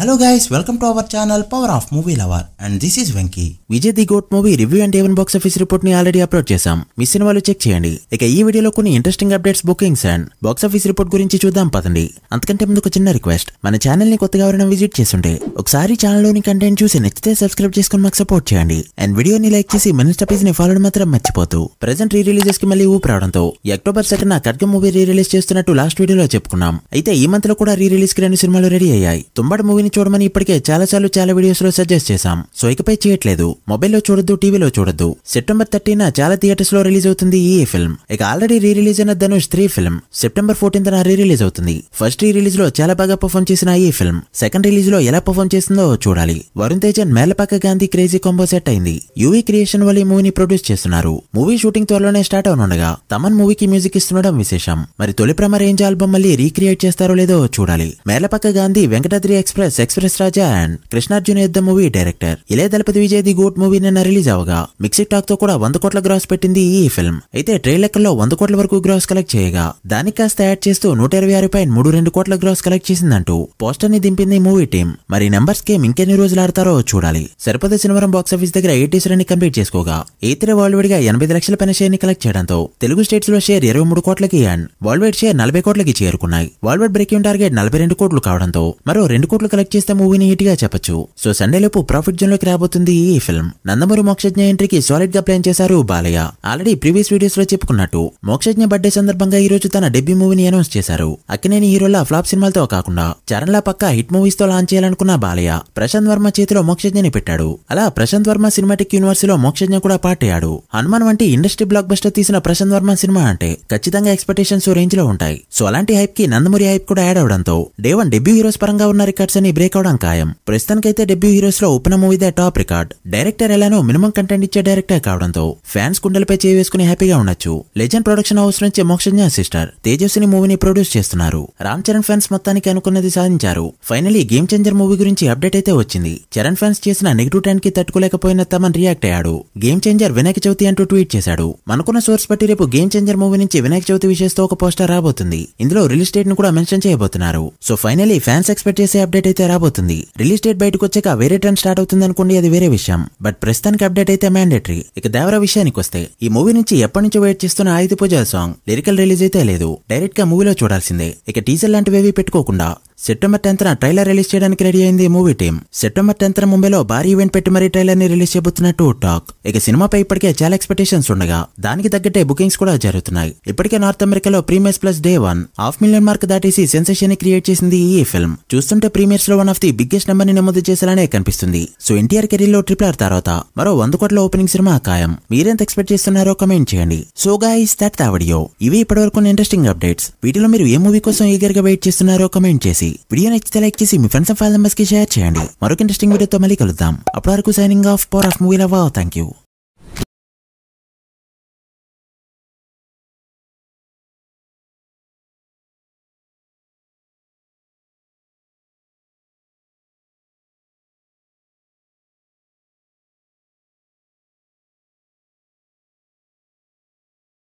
hello guys welcome to our channel power of movie lover and this is Venky Vijay the GOAT movie review and even box office report ని already upload చేశాం miss అయిన వాళ్ళు check చేయండి ఇక ఈ వీడియోలో కొన్ని interesting updates bookings and box office report గురించి చూద్దాం పదండి అంతకంటే ముందు ఒక చిన్న రిక్వెస్ట్ మన ఛానల్ ని కొత్తగా ఎవరైనా విజిట్ చేస్తుంటే ఒకసారి ఛానల్ లోని కంటెంట్ చూసి నచ్చితే సబ్స్క్రైబ్ చేసుకుని మాకు సపోర్ట్ చేయండి అండ్ వీడియోని లైక్ చేసి మన పేజ్ ని ఫాలో మాత్రం మర్చిపోతూ ప్రెసెంట్ రీ రిలీజెస్ కి మళ్ళీ ఊపి రావడంతో అక్టోబర్ సెకండ్ నా కర్గ మూవీ రీ రిలీజ్ చేస్తున్నట్టు లాస్ట్ వీడియోలో చెప్పుకున్నాం అయితే ఈ మంత్ లో కూడా రీ రిలీజ్ కి రెండు సినిమాలు రెడీ అయ్యాయి తుంబడ మూవీ మూవీని చూడమని ఇప్పటికే చాలా సార్లు చాలా వీడియోస్ లో సజెస్ట్ చేశాం సో ఇకపై చేయట్లేదు మొబైల్లో చూడొద్దు టీవీలో చూడొద్దు సెప్టెంబర్ థర్టీన చాలా థియేటర్స్ లో రిలీజ్ అవుతుంది ఈ ఫిల్మ్ ఇక ఆల్రెడీ రీ రిలీజ్ అయిన Dhanush three film September fourteenth re release అవుతుంది ఫస్ట్ రీ రిలీజ్ లో చాలా బాగా పర్ఫామ్ చేసిన ఈ ఫిల్మ్ సెకండ్ రిలీజ్ లో ఎలా పర్ఫామ్ చేసిందో చూడాలి వరుణ్ తేజన్ Merlapaka Gandhi crazy combo set అయింది యూవీ క్రియేషన్ వల్ల మూవీని ప్రొడ్యూస్ చేస్తున్నారు మూవీ షూటింగ్ త్వరలోనే స్టార్ట్ అవనుండగా తమన్ మూవీకి మ్యూజిక్ ఇస్తుండడం విశేషం మరి తొలి రేంజ్ ఆల్బమ్ మళ్ళీ రీక్రియేట్ చేస్తారో లేదో చూడాలి Merlapaka Gandhi Venkatadri express express Raja and Krishnarjuna Yuddha movie director ఇలే Thalapathy Vijay the GOAT movie నిన్న రిలీజ్ అవగా మిక్సీ టాక్ తో కూడా వంద కోట్ల గ్రాస్ పెట్టింది ఈ ఫిల్మ్ అయితే ట్రైలర్ లెక్కల్లో వంద కోట్ల వరకు గ్రాస్ కలెక్ట్ చేయగా దానికి కాస్త యాడ్ చేస్తూ నూట ఇరవై ఆరు పాయింట్ మూడు రెండు కోట్ల గ్రాస్ కలెక్ట్ చేసిందంటూ పోస్టర్ ని దింపింది మూవీ టీం మరి నెంబర్స్ కేమ్ ఇంకెన్ని రోజులు ఆడతారో చూడాలి సరిపద బాక్స్ బాక్సాఫీస్ దగ్గర ఎయిటీ ని కంప్లీట్ చేసుకోగా ఎయిత్ వరల్డ్ వైడ్ గా ఎనభై లక్షల పైన షేర్ ని కలెక్ట్ చేయడంతో తెలుగు స్టేట్స్ లో షేర్ ఇరవై మూడు కోట్లకి అండ్ వరల్డ్ వైడ్ షేర్ నలభై కోట్లకి చేరుకున్నాయి వరల్డ్ వైడ్ బ్రేకింగ్ టార్గెట్ నలభై రెండు కోట్లు కావడంతో మరో రెండు కోట్లు కలెక్ట్ కలెక్ట్ చేస్తే మూవీని హిట్ గా చెప్పచ్చు సో సండే లోపు ప్రాఫిట్ జోన్ లోకి రాబోతుంది ఈ ఫిల్మ్ నందమూరి మోక్షజ్ఞ ఎంట్రీకి సాలిడ్ గా ప్లాన్ చేశారు బాలయ్య ఆల్రెడీ ప్రీవియస్ వీడియోస్ లో చెప్పుకున్నట్టు మోక్షజ్ఞ బర్త్డే సందర్భంగా ఈ రోజు తన డెబ్యూ మూవీని అనౌన్స్ చేశారు అక్కినేని హీరోల ఫ్లాప్ సినిమాలతో కాకుండా చరణ్ లా పక్క హిట్ మూవీస్ తో లాంచ్ చేయాలనుకున్న బాలయ్య ప్రశాంత్ వర్మ చేతిలో మోక్షజ్ఞని పెట్టాడు అలా ప్రశాంత్ వర్మ సినిమాటిక్ యూనివర్స్ లో మోక్షజ్ఞ కూడా పాటయ్యాడు హనుమాన్ వంటి ఇండస్ట్రీ బ్లాక్ బస్టర్ తీసిన ప్రశాంత్ వర్మ సినిమా అంటే ఖచ్చితంగా ఎక్స్పెక్టేషన్స్ రేంజ్ లో ఉంటాయి సో అలాంటి హైప్ కి నందమూరి హైప్ కూడా యాడ్ అవడంతో డే వన్ డెబ్యూ హీరోస్ పరంగా ఉన్న రికార్డ్స్ అని బ్రేక్ అవడం ఖాయం ప్రస్తుతానికైతే డెబ్యూ హీరోస్ లో ఓపెన్ మూవీదే టాప్ రికార్డ్ డైరెక్టర్ ఎలానో మినిమం కంటెంట్ ఇచ్చే డైరెక్టర్ కావడంతో ఫ్యాన్స్ కుండలపై చేయి వేసుకుని హ్యాపీగా ఉండొచ్చు లెజెండ్ ప్రొడక్షన్ హౌస్ నుంచి మోక్షజ్ఞ సిస్టర్ తేజస్విని మూవీని ప్రొడ్యూస్ చేస్తున్నారు రామ్ చరణ్ ఫ్యాన్స్ మొత్తానికి అనుకున్నది సాధించారు ఫైనలీ గేమ్ చేంజర్ మూవీ గురించి అప్డేట్ అయితే వచ్చింది చరణ్ ఫ్యాన్స్ చేసిన నెగిటివ్ టైం కి తట్టుకోలేకపోయిన తమన్ రియాక్ట్ అయ్యాడు గేమ్ చేంజర్ వినాయక చవితి అంటూ ట్వీట్ చేశాడు మనకున్న సోర్స్ బట్టి రేపు గేమ్ చేంజర్ మూవీ నుంచి వినాయక చవితి విషయంతో ఒక పోస్టర్ రాబోతుంది ఇందులో రిలీజ్ డేట్ ను కూడా మెన్షన్ చేయబోతున్నారు సో ఫైనలీ ఫ్యాన్స్ ఎక్స్పెక్ట్ చేసే అప్డేట్ అయితే అయితే రాబోతుంది రిలీజ్ డేట్ బయటకు వచ్చాక వేరే ట్రెండ్ స్టార్ట్ అవుతుంది అనుకోండి అది వేరే విషయం బట్ ప్రస్తుతానికి అప్డేట్ అయితే మ్యాండేటరీ ఇక దేవర విషయానికి వస్తే ఈ మూవీ నుంచి ఎప్పటి నుంచి వెయిట్ చేస్తున్న Ayudha Pooja song lyrical release అయితే లేదు డైరెక్ట్ గా మూవీలో చూడాల్సిందే ఇక టీజర్ లాంటివి పెట్టుకోకుండా సెప్టెంబర్ టెన్త్న ట్రైలర్ రిలీజ్ చేయడానికి రెడీ అయింది మూవీ టీమ్ సెప్టెంబర్ టెన్త్న ముంబైలో భారీ ఈవెంట్ పెట్టి మరీ ట్రైలర్ ని రిలీజ్ చేయబోతున్నట్టు టాక్ ఇక సినిమాపై ఇప్పటికే చాలా ఎక్స్పెక్టేషన్స్ ఉండగా దానికి తగ్గట్టే బుకింగ్స్ కూడా జరుగుతున్నాయి ఇప్పటికే నార్త్ అమెరికాలో premieres plus day one half million mark దాటేసి సెన్సేషన్ క్రియేట్ చేసింది ఈ ఫిల్మ్ చూస్తుంటే ప్రీమియర్స్ లో one of the biggest number ని నమోదు చేసేలానే కనిపిస్తుంది సో ఎన్టీఆర్ కెరీర్ లో ట్రిపుల్ ఆర్ తర్వాత మరో వంద కోట్ల ఓపెనింగ్ సినిమా ఖాయం మీరెంత ఎక్స్పెక్ట్ చేస్తున్నారో కమెంట్ చేయండి so guys that the video ఇవి ఇప్పటివరకు ఇంట్రెస్టింగ్ అప్డేట్స్ వీటిలో మీరు ఏ మూవీ కోసం ఈగర్ గా వెయిట్ చేస్తున్నారో కమెంట్ చేసి ఉంది వీడియో నచ్చితే లైక్ చేసి మీ ఫ్రెండ్స్ అండ్ ఫ్యామిలీ మెంబర్స్ కి షేర్ చేయండి మరొక ఇంట్రెస్టింగ్ వీడియోతో మళ్ళీ కలుద్దాం అప్పటి వరకు signing off power of movie love thank you